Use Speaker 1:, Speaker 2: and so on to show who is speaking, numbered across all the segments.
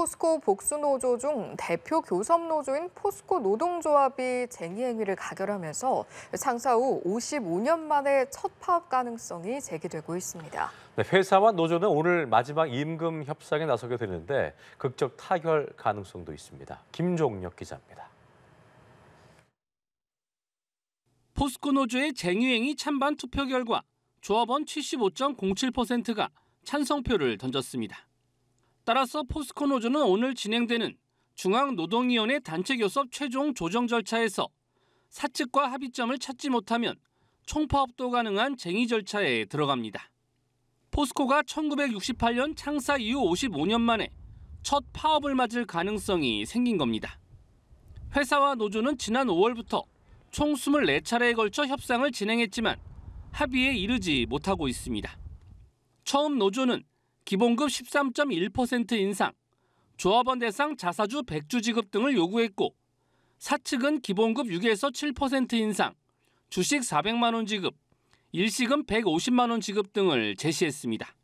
Speaker 1: 포스코 복수노조 중 대표 교섭노조인 포스코 노동조합이 쟁의 행위를 가결하면서 창사 후 55년 만에 첫 파업 가능성이 제기되고 있습니다.
Speaker 2: 네, 회사와 노조는 오늘 마지막 임금 협상에 나서게 되는데 극적 타결 가능성도 있습니다. 김종혁 기자입니다.
Speaker 3: 포스코 노조의 쟁의행위 찬반 투표 결과 조합원 75.07%가 찬성표를 던졌습니다. 따라서 포스코 노조는 오늘 진행되는 중앙노동위원회 단체교섭 최종 조정 절차에서 사측과 합의점을 찾지 못하면 총파업도 가능한 쟁의 절차에 들어갑니다. 포스코가 1968년 창사 이후 55년 만에 첫 파업을 맞을 가능성이 생긴 겁니다. 회사와 노조는 지난 5월부터 총 24차례에 걸쳐 협상을 진행했지만 합의에 이르지 못하고 있습니다. 처음 노조는 기본급 13.1% 인상, 조합원 대상 자사주 백주 지급 등을 요구했고 사측은 기본급 6에서 7% 인상, 주식 400만 원 지급, 일시금 150만 원 지급 등을 제시했습니다.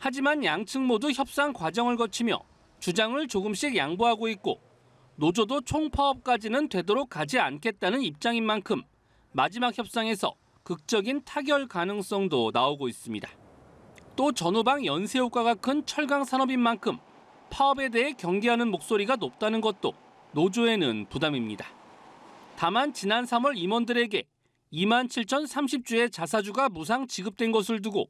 Speaker 3: 하지만 양측 모두 협상 과정을 거치며 주장을 조금씩 양보하고 있고 노조도 총파업까지는 되도록 가지 않겠다는 입장인 만큼 마지막 협상에서 극적인 타결 가능성도 나오고 있습니다. 또 전후방 연쇄 효과가 큰 철강 산업인 만큼 파업에 대해 경계하는 목소리가 높다는 것도 노조에는 부담입니다. 다만 지난 3월 임원들에게 27,030주의 자사주가 무상 지급된 것을 두고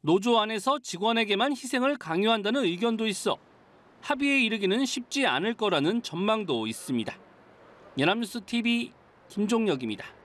Speaker 3: 노조 안에서 직원에게만 희생을 강요한다는 의견도 있어 합의에 이르기는 쉽지 않을 거라는 전망도 있습니다. 연합뉴스 TV 김종혁입니다.